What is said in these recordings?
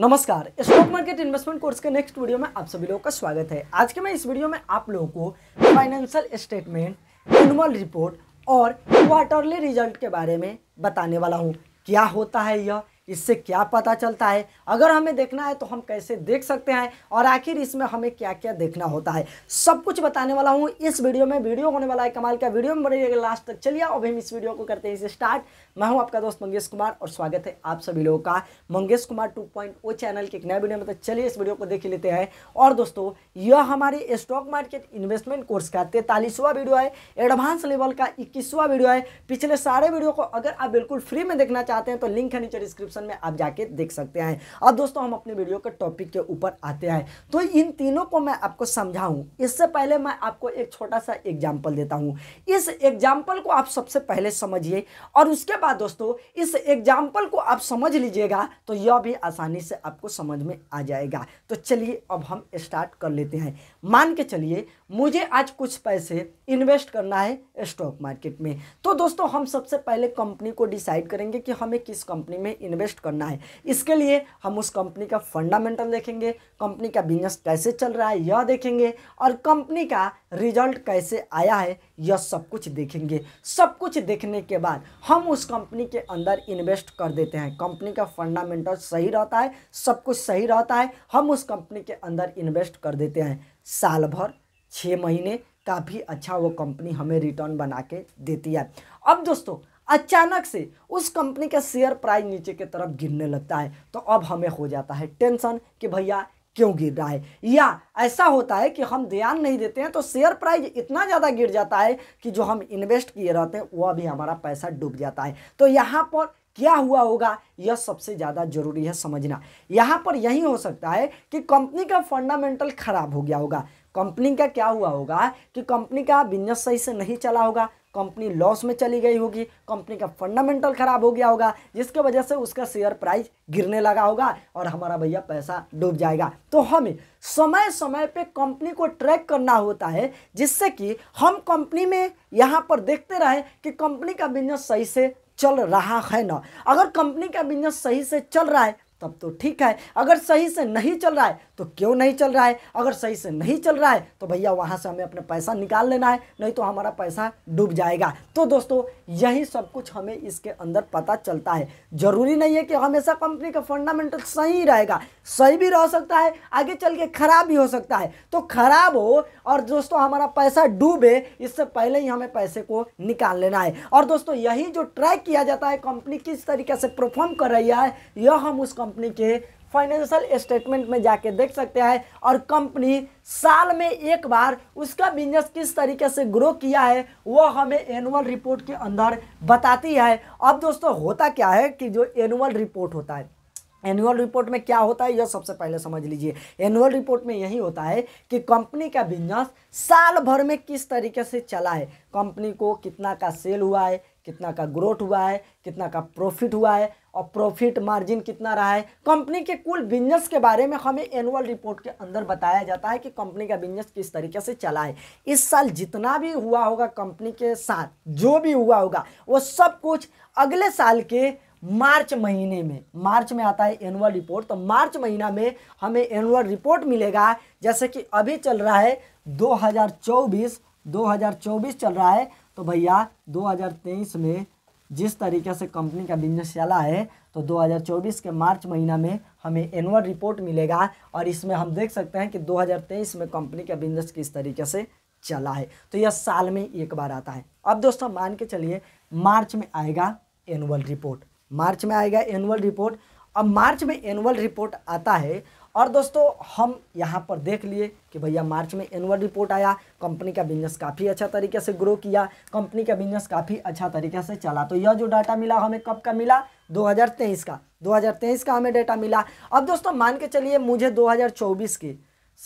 नमस्कार stock market investment course के next video में आप सभी लोगों का स्वागत है आज के मैं इस वीडियो में आप लोगों को फाइनेंशियल स्टेटमेंट एनुअल रिपोर्ट और क्वार्टरली रिजल्ट के बारे में बताने वाला हूँ क्या होता है यह इससे क्या पता चलता है अगर हमें देखना है तो हम कैसे देख सकते हैं और आखिर इसमें हमें क्या क्या देखना होता है सब कुछ बताने वाला हूँ इस वीडियो में वीडियो होने वाला है कमाल का वीडियो में बनेगा लास्ट तक चलिए अब हम इस वीडियो को करते हैं इसे स्टार्ट मैं हूं आपका दोस्त मंगेश कुमार और स्वागत है आप सभी लोगों का मंगेश कुमार 2.0 चैनल के एक नए वीडियो में तो चलिए इस वीडियो को देख लेते हैं और दोस्तों यह हमारे स्टॉक मार्केट इन्वेस्टमेंट कोर्स का तैतालीसवां वीडियो है एडवांस लेवल का इक्कीसवां वीडियो है पिछले सारे वीडियो को अगर आप बिल्कुल फ्री में देखना चाहते हैं तो लिंक है नीचे डिस्क्रिप्शन में आप जाके देख सकते हैं और दोस्तों हम अपने वीडियो के टॉपिक के ऊपर आते हैं तो इन तीनों को मैं आपको समझाऊँ इससे पहले मैं आपको एक छोटा सा एग्जाम्पल देता हूँ इस एग्जाम्पल को आप सबसे पहले समझिए और उसके बाद दोस्तों इस एग्जाम्पल को आप समझ लीजिएगा तो यह भी आसानी से आपको समझ में आ जाएगा तो चलिए अब हम स्टार्ट कर लेते हैं मान के चलिए मुझे आज कुछ पैसे इन्वेस्ट करना है स्टॉक मार्केट में तो दोस्तों हम सबसे पहले कंपनी को डिसाइड करेंगे कि हमें किस कंपनी में इन्वेस्ट करना है इसके लिए हम उस कंपनी का फंडामेंटल देखेंगे कंपनी का बिजनेस कैसे चल रहा है यह देखेंगे और कंपनी का रिजल्ट कैसे आया है यह सब कुछ देखेंगे सब कुछ देखने के बाद हम उस कंपनी के अंदर इन्वेस्ट कर देते हैं कंपनी का फंडामेंटल सही रहता है सब कुछ सही रहता है हम उस कंपनी के अंदर इन्वेस्ट कर देते हैं साल भर छः महीने काफ़ी अच्छा वो कंपनी हमें रिटर्न बना के देती है अब दोस्तों अचानक से उस कंपनी का शेयर प्राइस नीचे की तरफ गिरने लगता है तो अब हमें हो जाता है टेंशन कि भैया क्यों गिर रहा है या ऐसा होता है कि हम ध्यान नहीं देते हैं तो शेयर प्राइस इतना ज़्यादा गिर जाता है कि जो हम इन्वेस्ट किए रहते हैं वह भी हमारा पैसा डूब जाता है तो यहाँ पर क्या हुआ होगा यह सबसे ज़्यादा जरूरी है समझना यहाँ पर यही हो सकता है कि कंपनी का फंडामेंटल खराब हो गया होगा कंपनी का क्या हुआ होगा कि कंपनी का बिजनेस सही से नहीं चला होगा कंपनी लॉस में चली गई होगी कंपनी का फंडामेंटल खराब हो गया होगा जिसके वजह से उसका शेयर प्राइस गिरने लगा होगा और हमारा भैया पैसा डूब जाएगा तो हमें समय समय पे कंपनी को ट्रैक करना होता है जिससे कि हम कंपनी में यहाँ पर देखते रहे कि कंपनी का बिजनेस सही से चल रहा है ना अगर कंपनी का बिजनेस सही से चल रहा है तब तो ठीक है अगर सही से नहीं चल रहा है तो क्यों नहीं चल रहा है अगर सही से नहीं चल रहा है तो भैया वहाँ से हमें अपना पैसा निकाल लेना है नहीं तो हमारा पैसा डूब जाएगा तो दोस्तों यही सब कुछ हमें इसके अंदर पता चलता है ज़रूरी नहीं है कि हमेशा कंपनी का फंडामेंटल सही रहेगा सही भी रह सकता है आगे चल के ख़राब भी हो सकता है तो ख़राब हो और दोस्तों हमारा पैसा डूबे इससे पहले ही हमें पैसे को निकाल लेना है और दोस्तों यही जो ट्रैक किया जाता है कंपनी किस तरीके से परफॉर्म कर रही है यह हम उस कंपनी कंपनी के फाइनेंशियल स्टेटमेंट में जाके देख सकते हैं और कंपनी साल में एक बार उसका बिजनेस किस तरीके से ग्रो किया है वो हमें एनुअल रिपोर्ट के अंदर बताती है अब दोस्तों होता क्या है कि जो एनुअल रिपोर्ट होता है एनुअल रिपोर्ट में क्या होता है यह सबसे पहले समझ लीजिए एनुअल रिपोर्ट में यही होता है कि कंपनी का बिजनेस साल भर में किस तरीके से चला है कंपनी को कितना का सेल हुआ है कितना का ग्रोथ हुआ है कितना का प्रॉफिट हुआ है और प्रॉफिट मार्जिन कितना रहा है कंपनी के कुल बिजनेस के बारे में हमें एनुअल रिपोर्ट के अंदर बताया जाता है कि कंपनी का बिजनेस किस तरीके से चला है इस साल जितना भी हुआ होगा कंपनी के साथ जो भी हुआ होगा वो सब कुछ अगले साल के मार्च महीने में मार्च में आता है एनुअल रिपोर्ट तो मार्च महीना में हमें एनुअल रिपोर्ट मिलेगा जैसे कि अभी चल रहा है 2024 2024 चल रहा है तो भैया 2023 में जिस तरीके से कंपनी का बिजनेस चला है तो 2024 के मार्च महीना में हमें एनुअल रिपोर्ट मिलेगा और इसमें हम देख सकते हैं कि 2023 में कंपनी का बिजनेस किस तरीके से चला है तो यह साल में एक बार आता है अब दोस्तों मान के चलिए मार्च में आएगा एनुअल रिपोर्ट मार्च में आएगा एनुअल रिपोर्ट अब मार्च में एनुअल रिपोर्ट आता है और दोस्तों हम यहाँ पर देख लिए कि भैया मार्च में एनुअल रिपोर्ट आया कंपनी का बिजनेस काफ़ी अच्छा तरीके से ग्रो किया कंपनी का बिजनेस काफ़ी अच्छा तरीके से चला तो यह जो डाटा मिला हमें कब का मिला 2023 का 2023 का हमें डाटा मिला अब दोस्तों मान के चलिए मुझे 2024 के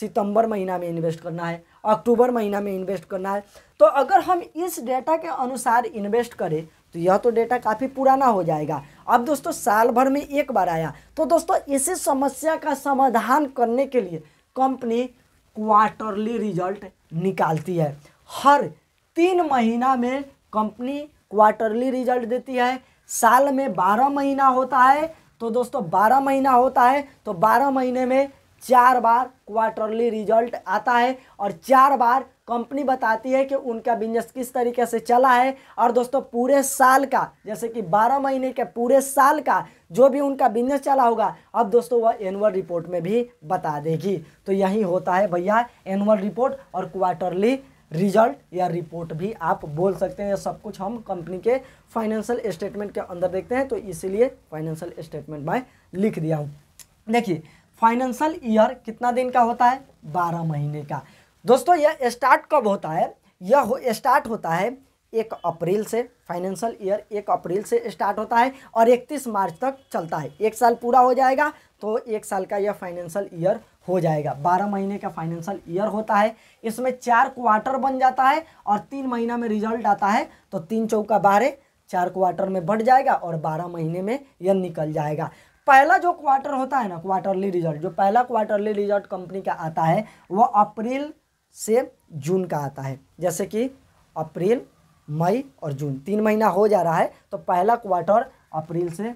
सितंबर महीना में इन्वेस्ट करना है अक्टूबर महीना में इन्वेस्ट करना है तो अगर हम इस डेटा के अनुसार इन्वेस्ट करें तो यह तो डेटा काफ़ी पुराना हो जाएगा अब दोस्तों साल भर में एक बार आया तो दोस्तों इसी समस्या का समाधान करने के लिए कंपनी क्वार्टरली रिजल्ट निकालती है हर तीन महीना में कंपनी क्वार्टरली रिजल्ट देती है साल में बारह महीना होता है तो दोस्तों बारह महीना होता है तो बारह महीने में चार बार क्वार्टरली रिजल्ट आता है और चार बार कंपनी बताती है कि उनका बिजनेस किस तरीके से चला है और दोस्तों पूरे साल का जैसे कि 12 महीने के पूरे साल का जो भी उनका बिजनेस चला होगा अब दोस्तों वह एनुअल रिपोर्ट में भी बता देगी तो यही होता है भैया एनुअल रिपोर्ट और क्वार्टरली रिजल्ट या रिपोर्ट भी आप बोल सकते हैं सब कुछ हम कंपनी के फाइनेंशियल स्टेटमेंट के अंदर देखते हैं तो इसीलिए फाइनेंशियल स्टेटमेंट मैं लिख दिया हूँ देखिए फाइनेंशियल ईयर कितना दिन का होता है बारह महीने का दोस्तों यह स्टार्ट कब होता है यह हो, स्टार्ट होता है एक अप्रैल से फाइनेंशियल ईयर एक अप्रैल से स्टार्ट होता है और इकतीस मार्च तक चलता है एक साल पूरा हो जाएगा तो एक साल का यह फाइनेंशियल ईयर हो जाएगा बारह महीने का फाइनेंशियल ईयर होता है इसमें चार क्वार्टर बन जाता है और तीन महीना में रिजल्ट आता है तो तीन चौका बारह चार क्वार्टर में बढ़ जाएगा और बारह महीने में यह निकल जाएगा पहला जो क्वार्टर होता है ना क्वार्टरली रिजल्ट जो पहला क्वार्टरली रिजल्ट कंपनी का आता है वह अप्रैल से जून का आता है जैसे कि अप्रैल मई और जून तीन महीना हो जा रहा है तो पहला क्वार्टर अप्रैल से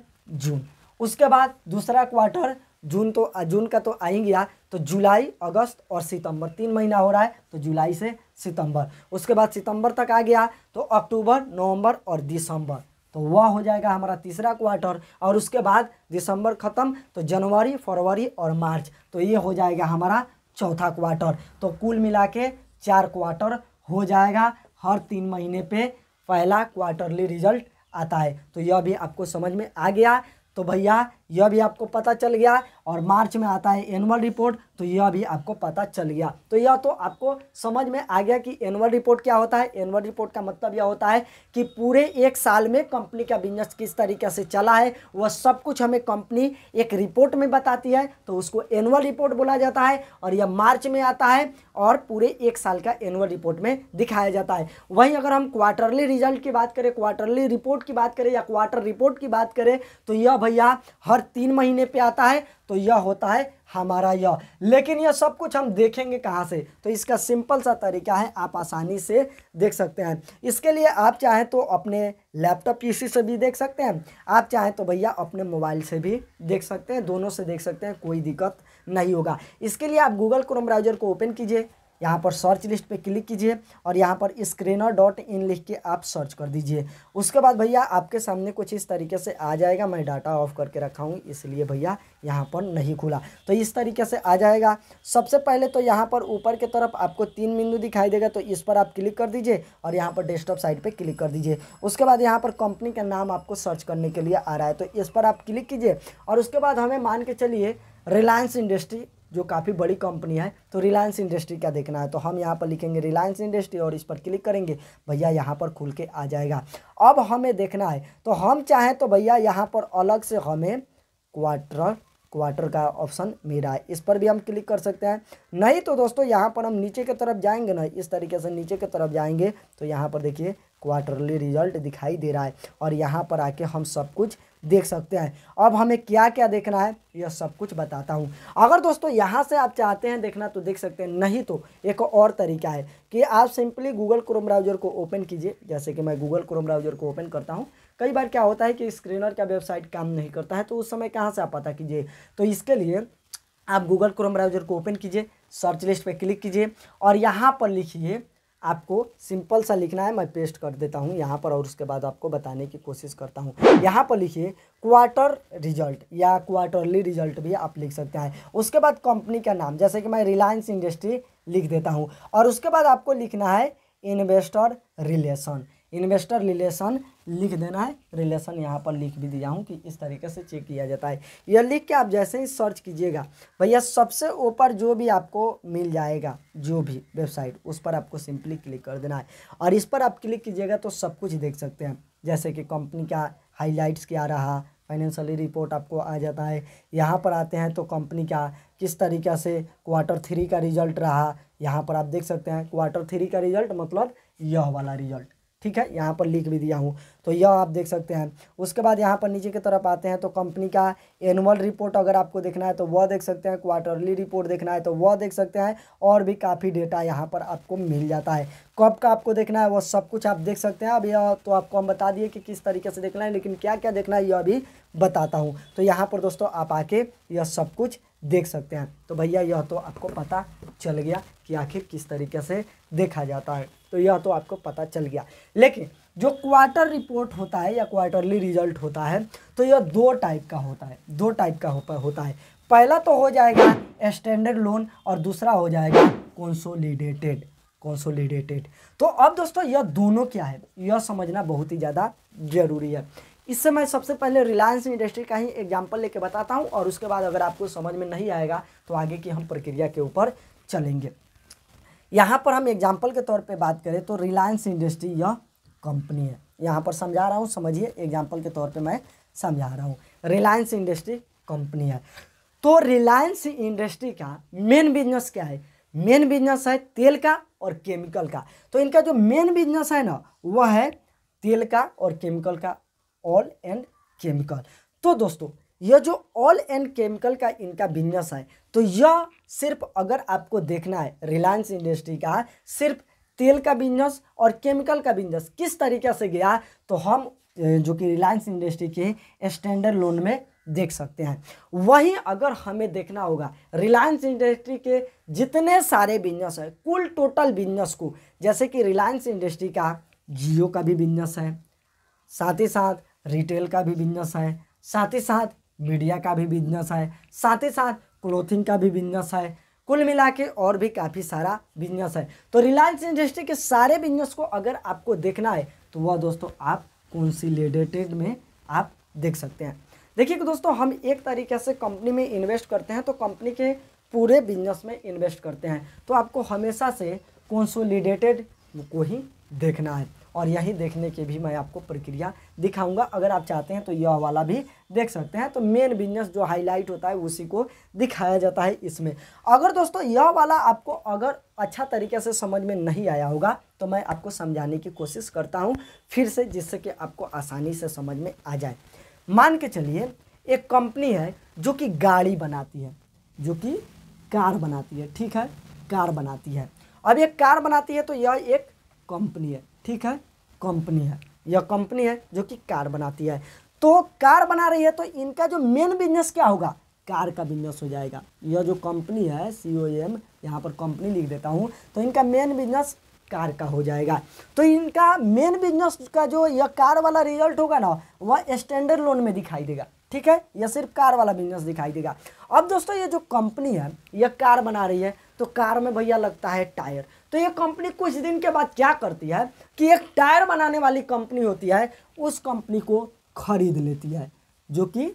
जून उसके बाद दूसरा क्वार्टर जून तो जून का तो आ ही गया तो जुलाई अगस्त और सितंबर तीन महीना हो रहा है तो जुलाई से सितंबर उसके बाद सितंबर तक आ गया तो अक्टूबर नवंबर और दिसंबर तो वह हो जाएगा हमारा तीसरा क्वार्टर और उसके बाद दिसंबर ख़त्म तो जनवरी फरवरी और मार्च तो ये हो जाएगा हमारा चौथा क्वार्टर तो कुल मिला के चार क्वार्टर हो जाएगा हर तीन महीने पे पहला क्वार्टरली रिजल्ट आता है तो यह भी आपको समझ में आ गया तो भैया यह भी आपको पता चल गया और मार्च में आता है एनुअल रिपोर्ट तो यह भी आपको पता चल गया तो यह तो आपको समझ में आ गया कि एनुअल रिपोर्ट क्या होता है एनुअल रिपोर्ट का मतलब यह होता है कि पूरे एक साल में कंपनी का बिजनेस किस तरीके से चला है वह सब कुछ हमें कंपनी एक रिपोर्ट में बताती है तो उसको एनुअल रिपोर्ट बोला जाता है और यह मार्च में आता है और पूरे एक साल का एनुअल रिपोर्ट में दिखाया जाता है वहीं अगर हम क्वार्टरली रिजल्ट की बात करें क्वार्टरली रिपोर्ट की बात करें या क्वार्टर रिपोर्ट की बात करें तो यह भैया हर तीन महीने पे आता है तो यह होता है हमारा यह लेकिन यह सब कुछ हम देखेंगे कहाँ से तो इसका सिंपल सा तरीका है आप आसानी से देख सकते हैं इसके लिए आप चाहें तो अपने लैपटॉप पीसी से भी देख सकते हैं आप चाहें तो भैया अपने मोबाइल से भी देख सकते हैं दोनों से देख सकते हैं कोई दिक्कत नहीं होगा इसके लिए आप गूगल क्रोम ब्राउजर को ओपन कीजिए यहाँ पर सर्च लिस्ट पे क्लिक कीजिए और यहाँ पर स्क्रीनर डॉट इन लिख के आप सर्च कर दीजिए उसके बाद भैया आपके सामने कुछ इस तरीके से आ जाएगा मैं डाटा ऑफ करके रखा हूँ इसलिए भैया यहाँ पर नहीं खुला तो इस तरीके से आ जाएगा सबसे पहले तो यहाँ पर ऊपर की तरफ आपको तीन बिंदु दिखाई देगा तो इस पर आप क्लिक कर दीजिए और यहाँ पर डेस्कटॉप साइड पर क्लिक कर दीजिए उसके बाद यहाँ पर कंपनी का नाम आपको सर्च करने के लिए आ रहा है तो इस पर आप क्लिक कीजिए और उसके बाद हमें मान के चलिए रिलायंस इंडस्ट्री जो काफ़ी बड़ी कंपनी है तो रिलायंस इंडस्ट्री का देखना है तो हम यहाँ पर लिखेंगे रिलायंस इंडस्ट्री और इस पर क्लिक करेंगे भैया यहाँ पर खुल के आ जाएगा अब हमें देखना है तो हम चाहें तो भैया यहाँ पर अलग से हमें क्वार्टर क्वार्टर का ऑप्शन मेरा है इस पर भी हम क्लिक कर सकते हैं नहीं तो दोस्तों यहाँ पर हम नीचे की तरफ जाएंगे ना इस तरीके से नीचे की तरफ जाएंगे तो यहाँ पर देखिए क्वार्टरली रिजल्ट दिखाई दे रहा है और यहाँ पर आके हम सब कुछ देख सकते हैं अब हमें क्या क्या देखना है यह सब कुछ बताता हूँ अगर दोस्तों यहाँ से आप चाहते हैं देखना तो देख सकते हैं नहीं तो एक और तरीका है कि आप सिंपली गूगल क्रोम ब्राउज़र को ओपन कीजिए जैसे कि मैं गूगल क्रोम ब्राउज़र को ओपन करता हूँ कई बार क्या होता है कि स्क्रीनर का वेबसाइट काम नहीं करता है तो उस समय कहाँ से आप पता कीजिए तो इसके लिए आप गूगल क्रोम ब्राउजर को ओपन कीजिए सर्च लिस्ट पर क्लिक कीजिए और यहाँ पर लिखिए आपको सिंपल सा लिखना है मैं पेस्ट कर देता हूँ यहाँ पर और उसके बाद आपको बताने की कोशिश करता हूँ यहाँ पर लिखिए क्वार्टर रिजल्ट या क्वार्टरली रिजल्ट भी आप लिख सकते हैं उसके बाद कंपनी का नाम जैसे कि मैं रिलायंस इंडस्ट्री लिख देता हूँ और उसके बाद आपको लिखना है इन्वेस्टर रिलेशन इन्वेस्टर रिलेशन लिख देना है रिलेशन यहाँ पर लिख भी दिया हूँ कि इस तरीके से चेक किया जाता है यह लिख के आप जैसे ही सर्च कीजिएगा भैया सबसे ऊपर जो भी आपको मिल जाएगा जो भी वेबसाइट उस पर आपको सिंपली क्लिक कर देना है और इस पर आप क्लिक कीजिएगा तो सब कुछ देख सकते हैं जैसे कि कंपनी का हाईलाइट्स क्या रहा फाइनेंशियली रिपोर्ट आपको आ जाता है यहाँ पर आते हैं तो कंपनी का किस तरीका से क्वार्टर थ्री का रिजल्ट रहा यहाँ पर आप देख सकते हैं क्वार्टर थ्री का रिजल्ट मतलब यह वाला रिजल्ट ठीक है यहाँ पर लिख भी दिया हूँ तो यह आप देख सकते हैं उसके बाद यहाँ पर नीचे की तरफ आते हैं तो कंपनी का एनुअल रिपोर्ट अगर आपको देखना है तो वह देख सकते हैं क्वार्टरली रिपोर्ट देखना है तो वह देख सकते हैं और भी काफ़ी डेटा यहाँ पर आपको मिल जाता है कब का आपको देखना है वह सब कुछ आप देख सकते हैं अब यह तो आपको हम बता दिए कि किस तरीके से देखना है लेकिन क्या क्या देखना है यह अभी बताता हूँ तो यहाँ पर दोस्तों आप आके यह सब कुछ देख सकते हैं तो भैया यह तो आपको पता चल गया कि आखिर किस तरीके से देखा जाता है तो यह तो आपको पता चल गया लेकिन जो क्वार्टर रिपोर्ट होता है या क्वार्टरली रिजल्ट होता है तो यह दो टाइप का होता है दो टाइप का होता है पहला तो हो जाएगा स्टैंडर्ड लोन और दूसरा हो जाएगा कॉन्सोलिडेटेड कॉन्सोलिडेटेड तो अब दोस्तों यह दोनों क्या है यह समझना बहुत ही ज़्यादा जरूरी है इससे मैं सबसे पहले रिलायंस इंडस्ट्री का ही एग्जाम्पल लेके बताता हूँ और उसके बाद अगर आपको समझ में नहीं आएगा तो आगे की हम प्रक्रिया के ऊपर चलेंगे यहाँ पर हम एग्जाम्पल के तौर पर बात करें तो रिलायंस इंडस्ट्री यह कंपनी है यहाँ पर समझा रहा हूँ समझिए एग्जाम्पल के तौर पर मैं समझा रहा हूँ रिलायंस इंडस्ट्री कंपनी है तो रिलायंस इंडस्ट्री का मेन बिजनेस क्या है मेन बिजनेस है तेल का और केमिकल का तो इनका जो मेन बिजनेस है ना वह है तेल का और केमिकल का ऑयल एंड केमिकल तो दोस्तों यह जो ऑल एंड केमिकल का इनका बिजनेस है तो यह सिर्फ अगर आपको देखना है रिलायंस इंडस्ट्री का सिर्फ तेल का बिजनेस और केमिकल का बिजनेस किस तरीके से गया तो हम जो कि रिलायंस इंडस्ट्री के स्टैंडर्ड लोन में देख सकते हैं वहीं अगर हमें देखना होगा रिलायंस इंडस्ट्री के जितने सारे बिजनेस हैं कुल टोटल बिजनेस को जैसे कि रिलायंस इंडस्ट्री का जियो का भी बिजनेस है साथ ही साथ रिटेल का भी बिजनेस है साथ ही साथ मीडिया का भी बिजनेस है साथ ही साथ क्लोथिंग का भी बिजनेस है कुल मिला के और भी काफ़ी सारा बिजनेस है तो रिलायंस इंडस्ट्री के सारे बिजनेस को अगर आपको देखना है तो वह दोस्तों आप कौन सी लेडेटेड में आप देख सकते हैं देखिए कि दोस्तों हम एक तरीके से कंपनी में इन्वेस्ट करते हैं तो कंपनी के पूरे बिजनेस में इन्वेस्ट करते हैं तो आपको हमेशा से कंसोलिडेटेड को ही देखना है और यही देखने के भी मैं आपको प्रक्रिया दिखाऊंगा अगर आप चाहते हैं तो यह वाला भी देख सकते हैं तो मेन बिजनेस जो हाईलाइट होता है उसी को दिखाया जाता है इसमें अगर दोस्तों यह वाला आपको अगर अच्छा तरीके से समझ में नहीं आया होगा तो मैं आपको समझाने की कोशिश करता हूँ फिर से जिससे कि आपको आसानी से समझ में आ जाए मान के चलिए एक कंपनी है जो कि गाड़ी बनाती है जो कि कार बनाती है ठीक है कार बनाती है अब ये कार बनाती है तो यह एक कंपनी है ठीक है कंपनी है यह कंपनी है जो कि कार बनाती है तो कार बना रही है तो इनका जो मेन बिजनेस क्या होगा कार का बिजनेस हो जाएगा यह जो कंपनी है सी ओ एम यहाँ पर कंपनी लिख देता हूँ तो इनका मेन बिजनेस कार का हो जाएगा तो इनका मेन बिजनेस का जो यह कार वाला रिजल्ट होगा ना वह स्टैंडर्ड लोन में दिखाई देगा ठीक है यह सिर्फ कार वाला बिजनेस दिखाई देगा अब दोस्तों ये जो कंपनी है यह कार बना रही है तो कार में भैया लगता है टायर तो ये कंपनी कुछ दिन के बाद क्या करती है कि एक टायर बनाने वाली कंपनी होती है उस कंपनी को खरीद लेती है जो कि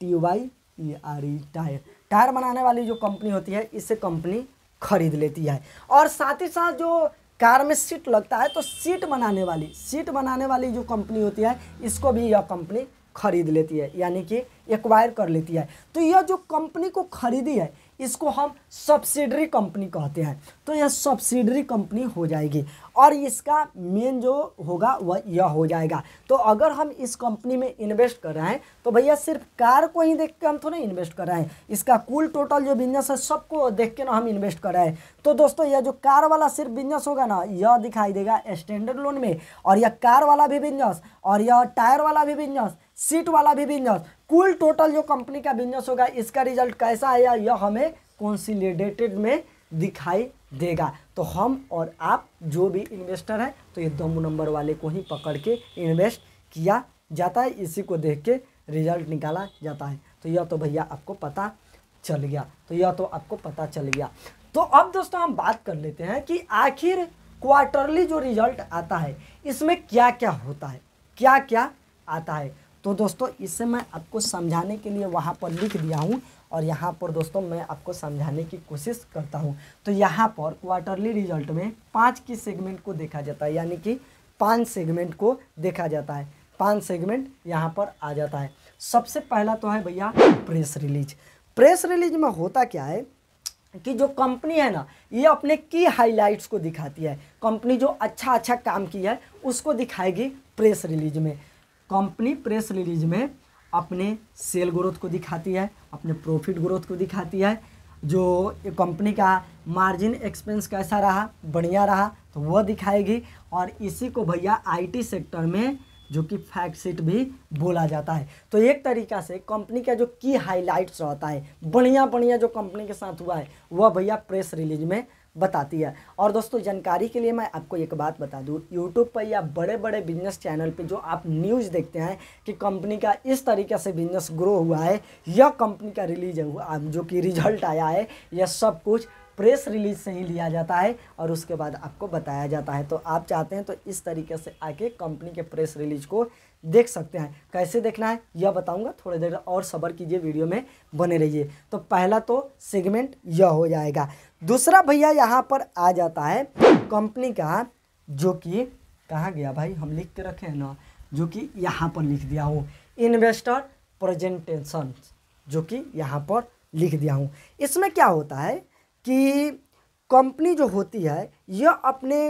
T Y E R E tyre tyre बनाने वाली जो कंपनी होती है इसे कंपनी खरीद लेती है और साथ ही साथ जो कार में सीट लगता है तो सीट बनाने वाली सीट बनाने वाली जो कंपनी होती है इसको भी यह कंपनी खरीद लेती है यानी कि एक्वायर कर लेती है तो यह जो कंपनी को खरीदी है इसको हम सब्सिडरी कंपनी कहते हैं तो यह सब्सिडरी कंपनी हो जाएगी और इसका मेन जो होगा वह यह हो जाएगा तो अगर हम इस कंपनी में इन्वेस्ट कर रहे हैं तो भैया सिर्फ कार को ही देख के हम थोड़ा इन्वेस्ट कर रहे हैं इसका कुल टोटल जो बिजनेस है सबको देख के ना हम इन्वेस्ट कर रहे हैं तो दोस्तों यह जो कार वाला सिर्फ बिजनेस होगा ना यह दिखाई देगा स्टैंडर्ड लोन में और यह कार वाला भी बिजनेस और यह टायर वाला भी बिजनेस सीट वाला भी बिजनेस कुल टोटल जो कंपनी का बिजनेस होगा इसका रिजल्ट कैसा आया यह हमें कॉन्सिलिडेटेड में दिखाई देगा तो हम और आप जो भी इन्वेस्टर हैं तो ये दो नंबर वाले को ही पकड़ के इन्वेस्ट किया जाता है इसी को देख के रिजल्ट निकाला जाता है तो यह तो भैया आपको पता चल गया तो यह तो आपको पता चल गया तो अब दोस्तों हम बात कर लेते हैं कि आखिर क्वार्टरली जो रिजल्ट आता है इसमें क्या क्या होता है क्या क्या आता है तो दोस्तों इसे मैं आपको समझाने के लिए वहाँ पर लिख दिया हूँ और यहाँ पर दोस्तों मैं आपको समझाने की कोशिश करता हूँ तो यहाँ पर क्वार्टरली रिजल्ट में पाँच की सेगमेंट को देखा जाता है यानी कि पाँच सेगमेंट को देखा जाता है पाँच सेगमेंट यहाँ पर आ जाता है सबसे पहला तो है भैया प्रेस रिलीज प्रेस रिलीज में होता क्या है कि जो कंपनी है ना ये अपने की हाइलाइट्स को दिखाती है कंपनी जो अच्छा अच्छा काम की है उसको दिखाएगी प्रेस रिलीज में कंपनी प्रेस रिलीज में अपने सेल ग्रोथ को दिखाती है अपने प्रॉफिट ग्रोथ को दिखाती है जो कंपनी का मार्जिन एक्सपेंस कैसा रहा बढ़िया रहा तो वह दिखाएगी और इसी को भैया आईटी सेक्टर में जो कि फैक्ट सीट भी बोला जाता है तो एक तरीका से कंपनी का जो की हाईलाइट्स रहता है बढ़िया बढ़िया जो कंपनी के साथ हुआ है वह भैया प्रेस रिलीज में बताती है और दोस्तों जानकारी के लिए मैं आपको एक बात बता दूँ यूट्यूब पर या बड़े बड़े बिजनेस चैनल पे जो आप न्यूज़ देखते हैं कि कंपनी का इस तरीके से बिजनेस ग्रो हुआ है या कंपनी का रिलीज हुआ जो कि रिजल्ट आया है यह सब कुछ प्रेस रिलीज से ही लिया जाता है और उसके बाद आपको बताया जाता है तो आप चाहते हैं तो इस तरीके से आके कंपनी के प्रेस रिलीज को देख सकते हैं कैसे देखना है यह बताऊंगा थोड़ी देर और सब्र कीजिए वीडियो में बने रहिए तो पहला तो सेगमेंट यह हो जाएगा दूसरा भैया यहाँ पर आ जाता है कंपनी का जो कि कहाँ गया भाई हम लिख के रखे हैं ना जो कि यहाँ पर लिख दिया हो इन्वेस्टर प्रेजेंटेशन जो कि यहाँ पर लिख दिया हूँ इसमें क्या होता है कि कंपनी जो होती है यह अपने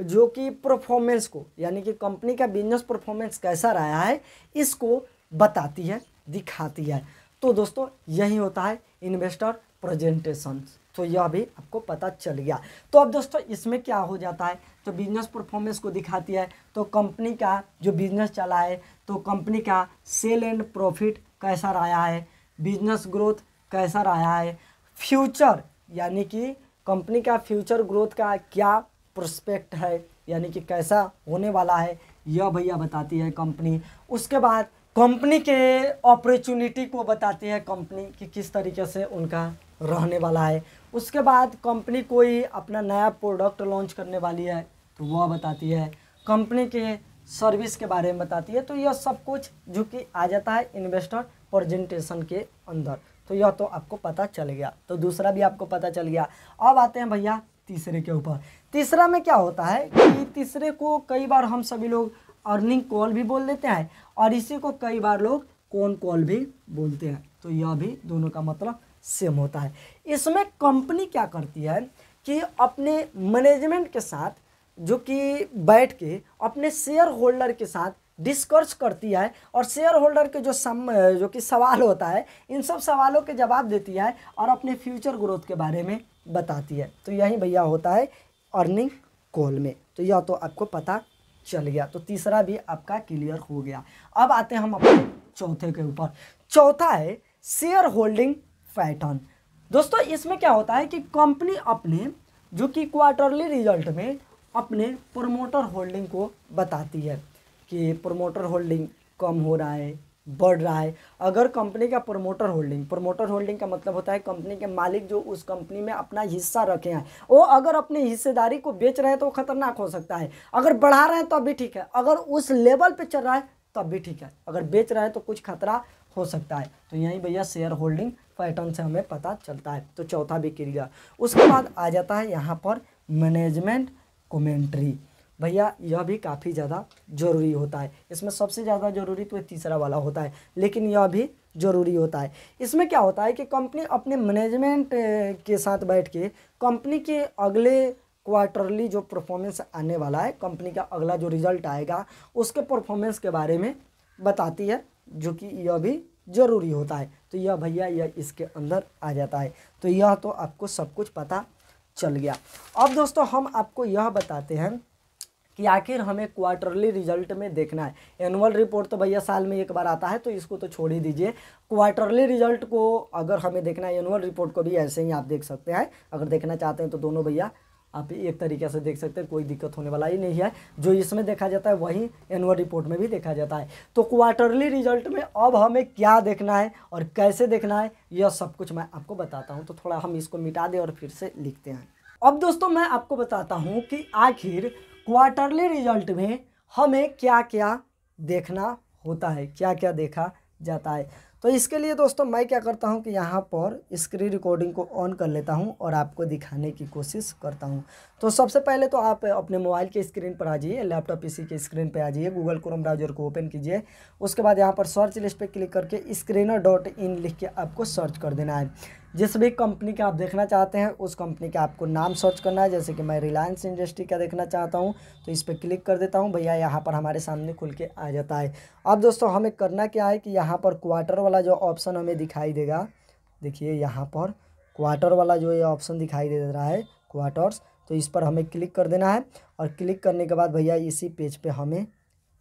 जो कि परफॉर्मेंस को यानी कि कंपनी का बिजनेस परफॉर्मेंस कैसा रहा है इसको बताती है दिखाती है तो दोस्तों यही होता है इन्वेस्टर प्रेजेंटेशंस तो यह भी आपको पता चल गया तो अब दोस्तों इसमें क्या हो जाता है तो बिजनेस परफॉर्मेंस को दिखाती है तो कंपनी का जो बिजनेस चला है तो कंपनी का सेल एंड प्रॉफिट कैसा रहा है बिजनेस ग्रोथ कैसा रहा है फ्यूचर यानी कि कंपनी का फ्यूचर ग्रोथ का क्या प्रोस्पेक्ट है यानी कि कैसा होने वाला है यह भैया बताती है कंपनी उसके बाद कंपनी के अपॉर्चुनिटी को बताती है कंपनी कि किस तरीके से उनका रहने वाला है उसके बाद कंपनी कोई अपना नया प्रोडक्ट लॉन्च करने वाली है तो वह बताती है कंपनी के सर्विस के बारे में बताती है तो यह सब कुछ जो कि आ जाता है इन्वेस्टर प्रजेंटेशन के अंदर तो यह तो आपको पता चल गया तो दूसरा भी आपको पता चल गया अब आते हैं भैया तीसरे के ऊपर तीसरा में क्या होता है कि तीसरे को कई बार हम सभी लोग अर्निंग कॉल भी बोल देते हैं और इसी को कई बार लोग कौन कॉल भी बोलते हैं तो यह भी दोनों का मतलब सेम होता है इसमें कंपनी क्या करती है कि अपने मैनेजमेंट के साथ जो कि बैठ के अपने शेयर होल्डर के साथ डिस्कर्स करती है और शेयर होल्डर के जो सम जो कि सवाल होता है इन सब सवालों के जवाब देती है और अपने फ्यूचर ग्रोथ के बारे में बताती है तो यही भैया होता है अर्निंग कॉल में तो यह तो आपको पता चल गया तो तीसरा भी आपका क्लियर हो गया अब आते हैं हम अपने चौथे के ऊपर चौथा है शेयर होल्डिंग फैटन दोस्तों इसमें क्या होता है कि कंपनी अपने जो कि क्वार्टरली रिजल्ट में अपने प्रोमोटर होल्डिंग को बताती है कि प्रोमोटर होल्डिंग कम हो रहा है बढ़ रहा है अगर कंपनी का प्रोमोटर होल्डिंग प्रोमोटर होल्डिंग का मतलब होता है कंपनी के मालिक जो उस कंपनी में अपना हिस्सा रखे हैं वो अगर अपनी हिस्सेदारी को बेच रहे हैं तो खतरनाक हो सकता है अगर बढ़ा रहे हैं तब तो भी ठीक है अगर उस लेवल पे चल रहा है तब तो भी ठीक है अगर बेच रहे हैं तो कुछ खतरा हो सकता है तो यहीं भैया शेयर होल्डिंग पैटर्न से हमें पता चलता है तो चौथा भी क्रिया उसके बाद आ जाता है यहाँ पर मैनेजमेंट कमेंट्री भैया यह भी काफ़ी ज़्यादा जरूरी होता है इसमें सबसे ज़्यादा जरूरी तो तीसरा वाला होता है लेकिन यह भी जरूरी होता है इसमें क्या होता है कि कंपनी अपने मैनेजमेंट के साथ बैठ के कंपनी के अगले क्वार्टरली जो परफॉर्मेंस आने वाला है कंपनी का अगला जो रिजल्ट आएगा उसके परफॉर्मेंस के बारे में बताती है जो कि यह भी ज़रूरी होता है तो यह भैया यह इसके अंदर आ जाता है तो यह तो आपको सब कुछ पता चल गया अब दोस्तों हम आपको यह बताते हैं कि आखिर हमें क्वार्टरली रिजल्ट में देखना है एनुअल रिपोर्ट तो भैया साल में एक बार आता है तो इसको तो छोड़ ही दीजिए क्वार्टरली रिजल्ट को अगर हमें देखना है एनुअल रिपोर्ट को भी ऐसे ही आप देख सकते हैं अगर देखना चाहते हैं तो दोनों भैया आप एक तरीके से देख सकते हैं कोई दिक्कत होने वाला ही नहीं है जो इसमें देखा जाता है वही एनुअल रिपोर्ट में भी देखा जाता है तो क्वार्टरली रिजल्ट में अब हमें क्या देखना है और कैसे देखना है यह सब कुछ मैं आपको बताता हूँ तो थोड़ा हम इसको मिटा दें और फिर से लिखते हैं अब दोस्तों मैं आपको बताता हूँ कि आखिर क्वार्टरली रिजल्ट में हमें क्या क्या देखना होता है क्या क्या देखा जाता है तो इसके लिए दोस्तों मैं क्या करता हूँ कि यहाँ पर स्क्रीन रिकॉर्डिंग को ऑन कर लेता हूँ और आपको दिखाने की कोशिश करता हूँ तो सबसे पहले तो आप अपने मोबाइल के स्क्रीन पर आ जाइए लैपटॉप पीसी के स्क्रीन पर आ जाइए गूगल क्रोम ब्राउजर को ओपन कीजिए उसके बाद यहाँ पर सर्च लिस्ट पर क्लिक करके स्क्रीनर डॉट इन लिख के आपको सर्च कर देना है जिस भी कंपनी का आप देखना चाहते हैं उस कंपनी का आपको नाम सर्च करना है जैसे कि मैं रिलायंस इंडस्ट्री का देखना चाहता हूँ तो इस पर क्लिक कर देता हूँ भैया यहाँ पर हमारे सामने खुल के आ जाता है अब दोस्तों हमें करना क्या है कि यहाँ पर क्वार्टर वाला जो ऑप्शन हमें दिखाई देगा देखिए यहाँ पर क्वार्टर वाला जो ये ऑप्शन दिखाई दे रहा है क्वार्टर्स तो इस पर हमें क्लिक कर देना है और क्लिक करने के बाद भैया इसी पेज पर हमें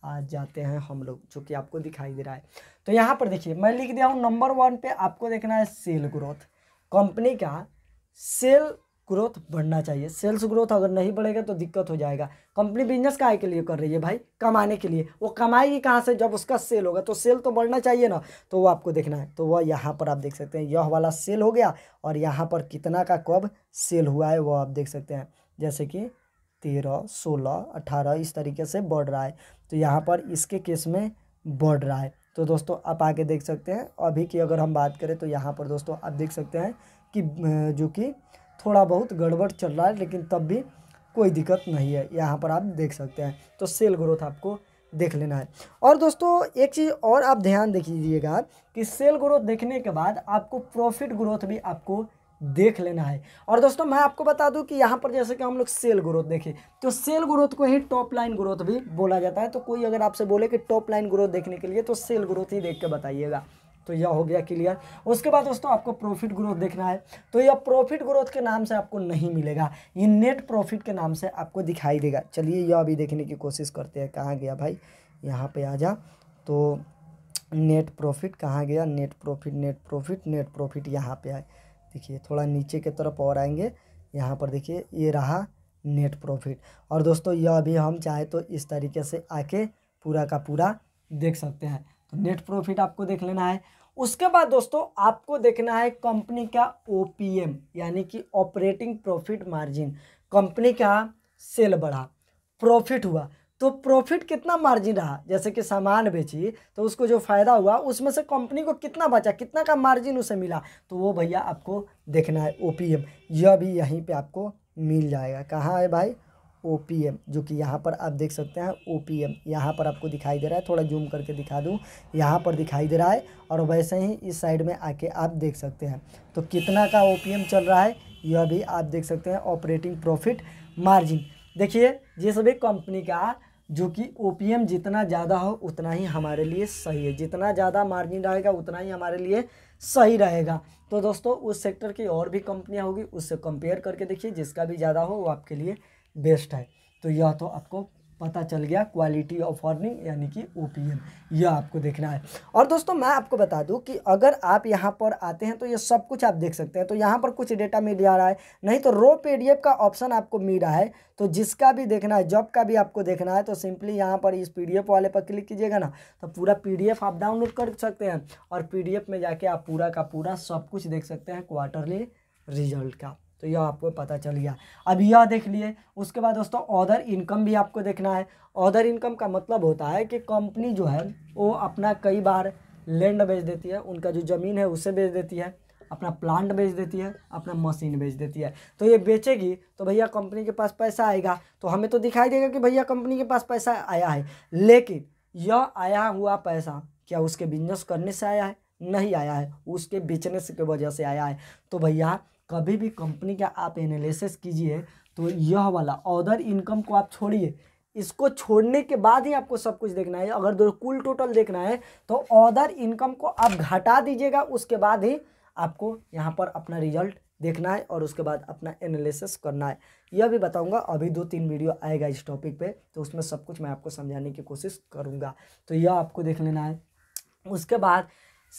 आ जाते हैं हम लोग जो कि आपको दिखाई दे रहा है तो यहाँ पर देखिए मैं लिख दिया हूँ नंबर वन पे आपको देखना है सेल ग्रोथ कंपनी का सेल ग्रोथ बढ़ना चाहिए सेल्स ग्रोथ अगर नहीं बढ़ेगा तो दिक्कत हो जाएगा कंपनी बिजनेस का के लिए कर रही है भाई कमाने के लिए वो कमाएगी कहाँ से जब उसका सेल होगा तो सेल तो बढ़ना चाहिए ना तो वो आपको देखना है तो वह यहाँ पर आप देख सकते हैं यह वाला सेल हो गया और यहाँ पर कितना का कब सेल हुआ है वह आप देख सकते हैं जैसे कि तेरह सोलह अठारह इस तरीके से बढ़ रहा है तो यहाँ पर इसके केस में बढ़ रहा है तो दोस्तों आप आगे देख सकते हैं अभी की अगर हम बात करें तो यहाँ पर दोस्तों आप देख सकते हैं कि जो कि थोड़ा बहुत गड़बड़ चल रहा है लेकिन तब भी कोई दिक्कत नहीं है यहाँ पर आप देख सकते हैं तो सेल ग्रोथ आपको देख लेना है और दोस्तों एक चीज़ और आप ध्यान दीजिएगा कि सेल ग्रोथ देखने के बाद आपको प्रॉफिट ग्रोथ भी आपको देख लेना है और दोस्तों मैं आपको बता दूं कि यहाँ पर जैसे कि हम लोग सेल ग्रोथ देखें तो सेल ग्रोथ को ही टॉप लाइन ग्रोथ भी बोला जाता है तो कोई अगर आपसे बोले कि टॉप लाइन ग्रोथ देखने के लिए तो सेल ग्रोथ ही देख के बताइएगा तो यह हो गया क्लियर उसके बाद दोस्तों आपको प्रॉफिट ग्रोथ देखना है तो यह प्रॉफिट ग्रोथ के नाम से आपको नहीं मिलेगा ये नेट प्रॉफिट के नाम से आपको दिखाई देगा चलिए यह अभी देखने की कोशिश करते हैं कहाँ गया भाई यहाँ पे आ जा तो नेट प्रॉफिट कहाँ गया net profit net profit net profit यहाँ पे आए देखिए थोड़ा नीचे के तरफ और आएंगे यहाँ पर देखिए ये रहा नेट प्रॉफिट और दोस्तों यह अभी हम चाहे तो इस तरीके से आके पूरा का पूरा देख सकते हैं तो नेट प्रॉफिट आपको देख लेना है उसके बाद दोस्तों आपको देखना है कंपनी का ओ यानी कि ऑपरेटिंग प्रॉफिट मार्जिन कंपनी का सेल बढ़ा प्रॉफिट हुआ तो प्रॉफिट कितना मार्जिन रहा जैसे कि सामान बेची तो उसको जो फ़ायदा हुआ उसमें से कंपनी को कितना बचा कितना का मार्जिन उसे मिला तो वो भैया आपको देखना है ओ यह भी यहीं पर आपको मिल जाएगा कहाँ है भाई ओ पी एम जो कि यहाँ पर आप देख सकते हैं ओ पी एम यहाँ पर आपको दिखाई दे रहा है थोड़ा जूम करके दिखा दूँ यहाँ पर दिखाई दे रहा है और वैसे ही इस साइड में आके आप देख सकते हैं तो कितना का ओ पी एम चल रहा है यह भी आप देख सकते हैं ऑपरेटिंग प्रॉफिट मार्जिन देखिए जिस भी कंपनी का जो कि ओ जितना ज़्यादा हो उतना ही हमारे लिए सही है जितना ज़्यादा मार्जिन रहेगा उतना ही हमारे लिए सही रहेगा तो दोस्तों उस सेक्टर की और भी कंपनियां होगी उससे कंपेयर करके देखिए जिसका भी ज़्यादा हो वो आपके लिए बेस्ट है तो यह तो आपको पता चल गया क्वालिटी ऑफ अर्निंग यानी कि ओ यह आपको देखना है और दोस्तों मैं आपको बता दूं कि अगर आप यहाँ पर आते हैं तो ये सब कुछ आप देख सकते हैं तो यहाँ पर कुछ डेटा मिल जा रहा है नहीं तो रो पीडीएफ का ऑप्शन आपको मिल रहा है तो जिसका भी देखना है जॉब का भी आपको देखना है तो सिंपली यहाँ पर इस एफ वाले पर क्लिक कीजिएगा ना तो पूरा एफ आप डाउनलोड कर सकते हैं और एफ में जाके आप पूरा का पूरा सब कुछ देख सकते हैं क्वार्टरली रिजल्ट का तो यह आपको पता चल गया अब यह देख लिए उसके बाद दोस्तों ऑदर इनकम भी आपको देखना है ऑदर इनकम का मतलब होता है कि कंपनी जो है वो अपना कई बार लैंड बेच देती है उनका जो ज़मीन है उसे बेच देती है अपना प्लांट बेच देती है अपना मशीन बेच देती है तो ये बेचेगी तो भैया कंपनी के पास पैसा आएगा तो हमें तो दिखाई देगा कि भैया कंपनी के पास पैसा आया है लेकिन यह आया हुआ पैसा क्या उसके बिजनेस करने से आया है नहीं आया है उसके बेचने की के वजह से आया है तो भैया कभी भी कंपनी का आप एनालिसिस कीजिए तो यह वाला अदर इनकम को आप छोड़िए इसको छोड़ने के बाद ही आपको सब कुछ देखना है अगर दो कुल टोटल देखना है तो अदर इनकम को आप घटा दीजिएगा उसके बाद ही आपको यहाँ पर अपना रिजल्ट देखना है और उसके बाद अपना एनालिसिस करना है यह भी बताऊंगा अभी दो तीन वीडियो आएगा इस टॉपिक पे तो उसमें सब कुछ मैं आपको समझाने की कोशिश करूँगा तो यह आपको देख लेना है उसके बाद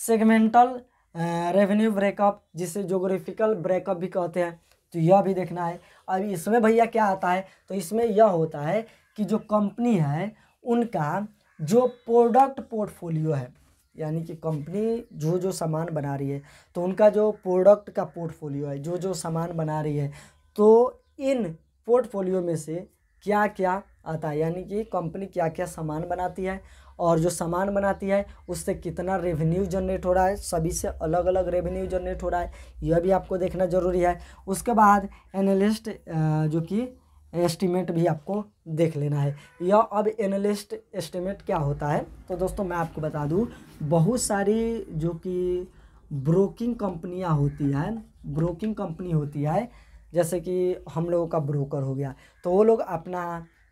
सेगमेंटल रेवेन्यू ब्रेकअप जिसे जोग्राफिकल ब्रेकअप भी कहते हैं तो यह भी देखना है अब इसमें भैया क्या आता है तो इसमें यह होता है कि जो कंपनी है उनका जो प्रोडक्ट पोर्टफोलियो है यानी कि कंपनी जो जो सामान बना रही है तो उनका जो प्रोडक्ट का पोर्टफोलियो है जो जो सामान बना रही है तो इन पोर्टफोलियो में से क्या क्या आता है यानी कि कंपनी क्या क्या सामान बनाती है और जो सामान बनाती है उससे कितना रेवेन्यू जनरेट हो रहा है सभी से अलग अलग रेवेन्यू जनरेट हो रहा है यह भी आपको देखना ज़रूरी है उसके बाद एनालिस्ट जो कि एस्टीमेट भी आपको देख लेना है या अब एनालिस्ट एस्टीमेट क्या होता है तो दोस्तों मैं आपको बता दूं बहुत सारी जो कि ब्रोकिंग कंपनियां होती हैं ब्रोकिंग कंपनी होती है जैसे कि हम लोगों का ब्रोकर हो गया तो वो लोग अपना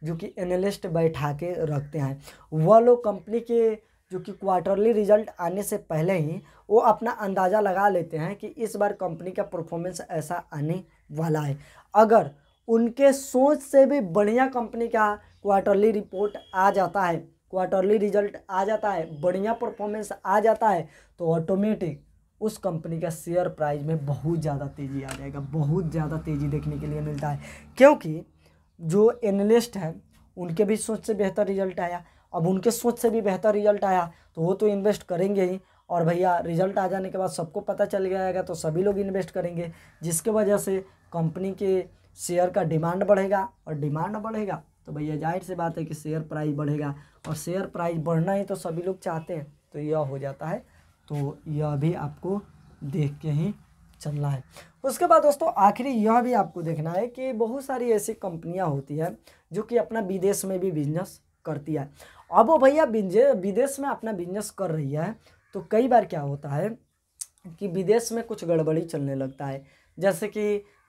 जो कि एनालिस्ट बैठा के रखते हैं वह लोग कंपनी के जो कि क्वार्टरली रिजल्ट आने से पहले ही वो अपना अंदाज़ा लगा लेते हैं कि इस बार कंपनी का परफॉर्मेंस ऐसा आने वाला है अगर उनके सोच से भी बढ़िया कंपनी का क्वार्टरली रिपोर्ट आ जाता है क्वार्टरली रिजल्ट आ जाता है बढ़िया परफॉर्मेंस आ जाता है तो ऑटोमेटिक उस कंपनी का शेयर प्राइस में बहुत ज़्यादा तेज़ी आ जाएगा बहुत ज़्यादा तेज़ी देखने के लिए मिलता है क्योंकि जो एनलिस्ट हैं उनके भी सोच से बेहतर रिजल्ट आया अब उनके सोच से भी बेहतर रिजल्ट आया तो वो तो इन्वेस्ट करेंगे ही और भैया रिजल्ट आ जाने के बाद सबको पता चल जाएगा तो सभी लोग इन्वेस्ट करेंगे जिसके वजह से कंपनी के शेयर का डिमांड बढ़ेगा और डिमांड बढ़ेगा तो भैया जाहिर सी बात है कि शेयर प्राइस बढ़ेगा और शेयर प्राइस बढ़ना ही तो सभी लोग चाहते हैं तो यह हो जाता है तो यह भी आपको देख के ही चलना है उसके बाद दोस्तों आखिरी यह भी आपको देखना है कि बहुत सारी ऐसी कंपनियां होती है जो कि अपना विदेश में भी बिजनेस करती है अब वो भैया विदेश में अपना बिजनेस कर रही है तो कई बार क्या होता है कि विदेश में कुछ गड़बड़ी चलने लगता है जैसे कि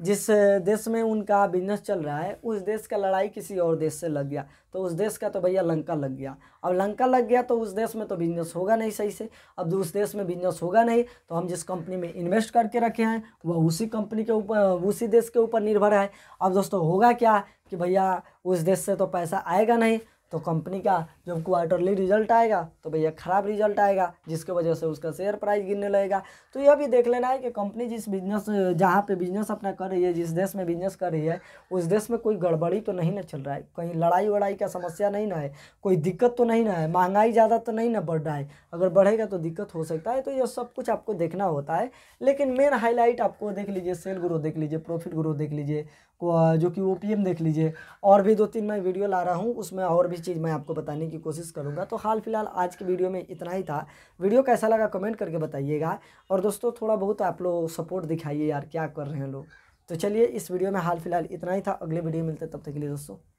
जिस देश में उनका बिजनेस चल रहा है उस देश का लड़ाई किसी और देश से लग गया तो उस देश का तो भैया लंका लग गया अब लंका लग गया तो उस देश में तो बिजनेस होगा नहीं सही से अब उस देश में बिजनेस होगा नहीं तो हम जिस कंपनी में इन्वेस्ट करके रखे हैं वह उसी कंपनी के ऊपर उसी देश के ऊपर निर्भर है अब दोस्तों होगा क्या कि भैया उस देश से तो पैसा आएगा नहीं तो कंपनी का जब क्वार्टरली रिजल्ट आएगा तो भैया ख़राब रिजल्ट आएगा जिसके वजह से उसका शेयर प्राइस गिरने लगेगा तो यह भी देख लेना है कि कंपनी जिस बिजनेस जहाँ पे बिजनेस अपना कर रही है जिस देश में बिजनेस कर रही है उस देश में कोई गड़बड़ी तो नहीं ना चल रहा है कहीं लड़ाई वड़ाई का समस्या नहीं ना है कोई दिक्कत तो नहीं ना है महंगाई ज़्यादा तो नहीं ना बढ़ रहा है अगर बढ़ेगा तो दिक्कत हो सकता है तो यह सब कुछ आपको देखना होता है लेकिन मेन हाईलाइट आपको देख लीजिए सेल ग्रोथ देख लीजिए प्रॉफिट ग्रोथ देख लीजिए जो कि ओ देख लीजिए और भी दो तीन मैं वीडियो ला रहा हूँ उसमें और भी चीज़ मैं आपको बताने की कोशिश करूँगा तो हाल फिलहाल आज की वीडियो में इतना ही था वीडियो कैसा लगा कमेंट करके बताइएगा और दोस्तों थोड़ा बहुत आप लोग सपोर्ट दिखाइए यार क्या कर रहे हैं लोग तो चलिए इस वीडियो में हाल फिलहाल इतना ही था अगले वीडियो मिलते तब तक के लिए दोस्तों